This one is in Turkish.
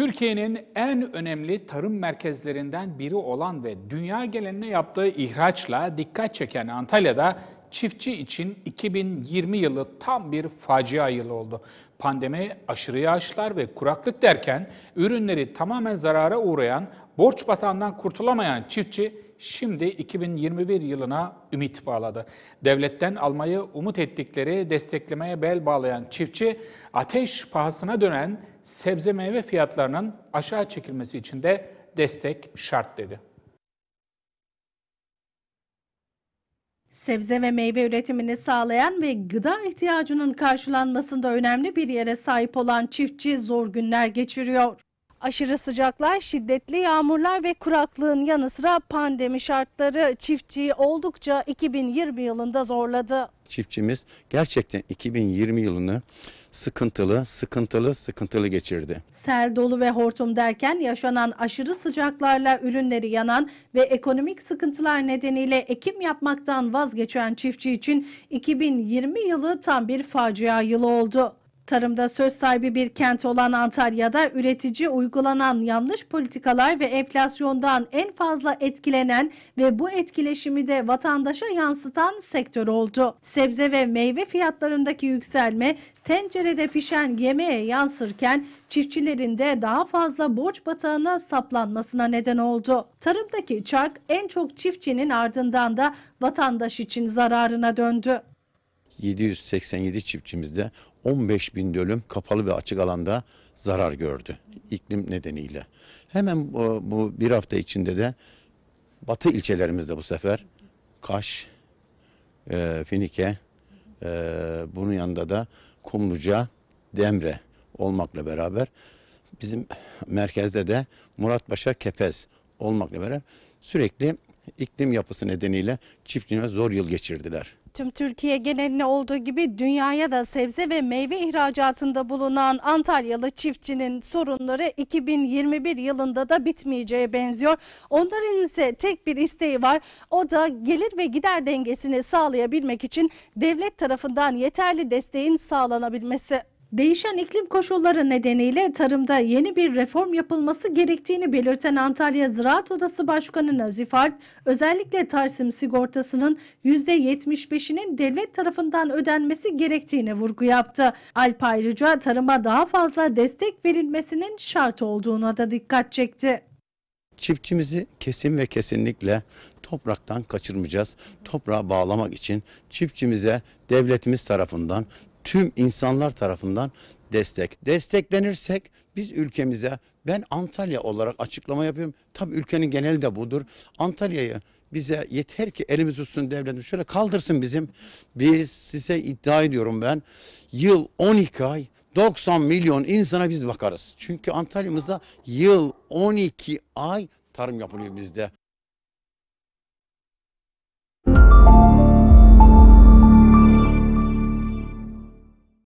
Türkiye'nin en önemli tarım merkezlerinden biri olan ve dünya geneline yaptığı ihraçla dikkat çeken Antalya'da çiftçi için 2020 yılı tam bir facia yılı oldu. Pandemi, aşırı yağışlar ve kuraklık derken ürünleri tamamen zarara uğrayan, borç batağından kurtulamayan çiftçi şimdi 2021 yılına ümit bağladı. Devletten almayı umut ettikleri desteklemeye bel bağlayan çiftçi, ateş pahasına dönen sebze meyve fiyatlarının aşağı çekilmesi için de destek şart dedi. Sebze ve meyve üretimini sağlayan ve gıda ihtiyacının karşılanmasında önemli bir yere sahip olan çiftçi zor günler geçiriyor. Aşırı sıcaklar, şiddetli yağmurlar ve kuraklığın yanı sıra pandemi şartları çiftçiyi oldukça 2020 yılında zorladı. Çiftçimiz gerçekten 2020 yılını sıkıntılı, sıkıntılı, sıkıntılı geçirdi. Sel, dolu ve hortum derken yaşanan aşırı sıcaklarla ürünleri yanan ve ekonomik sıkıntılar nedeniyle ekim yapmaktan vazgeçen çiftçi için 2020 yılı tam bir facia yılı oldu. Tarımda söz sahibi bir kent olan Antalya'da üretici uygulanan yanlış politikalar ve enflasyondan en fazla etkilenen ve bu etkileşimi de vatandaşa yansıtan sektör oldu. Sebze ve meyve fiyatlarındaki yükselme tencerede pişen yemeğe yansırken çiftçilerin de daha fazla borç batağına saplanmasına neden oldu. Tarımdaki çark en çok çiftçinin ardından da vatandaş için zararına döndü. 787 çiftçimizde 15 bin dönüm kapalı ve açık alanda zarar gördü iklim nedeniyle. Hemen bu, e, bu bir hafta içinde de batı ilçelerimizde bu sefer Kaş, e, Finike, e, bunun yanında da Kumluca, Demre olmakla beraber bizim merkezde de Muratpaşa, Kepez olmakla beraber sürekli iklim yapısı nedeniyle çiftçiler zor yıl geçirdiler. Tüm Türkiye genelinde olduğu gibi dünyaya da sebze ve meyve ihracatında bulunan Antalyalı çiftçinin sorunları 2021 yılında da bitmeyeceğe benziyor. Onların ise tek bir isteği var. O da gelir ve gider dengesini sağlayabilmek için devlet tarafından yeterli desteğin sağlanabilmesi. Değişen iklim koşulları nedeniyle tarımda yeni bir reform yapılması gerektiğini belirten Antalya Ziraat Odası Başkanı Nazif Alp, özellikle Tarsim sigortasının %75'inin devlet tarafından ödenmesi gerektiğini vurgu yaptı. Alp ayrıca tarıma daha fazla destek verilmesinin şart olduğuna da dikkat çekti. Çiftçimizi kesin ve kesinlikle topraktan kaçırmayacağız. Toprağa bağlamak için çiftçimize devletimiz tarafından tüm insanlar tarafından destek. Desteklenirsek biz ülkemize ben Antalya olarak açıklama yapıyorum. Tabii ülkenin geneli de budur. Antalya'yı bize yeter ki elimiz tutsun devletim şöyle kaldırsın bizim. Biz size iddia ediyorum ben yıl 12 ay 90 milyon insana biz bakarız. Çünkü Antalya'mızda yıl 12 ay tarım yapılıyor bizde.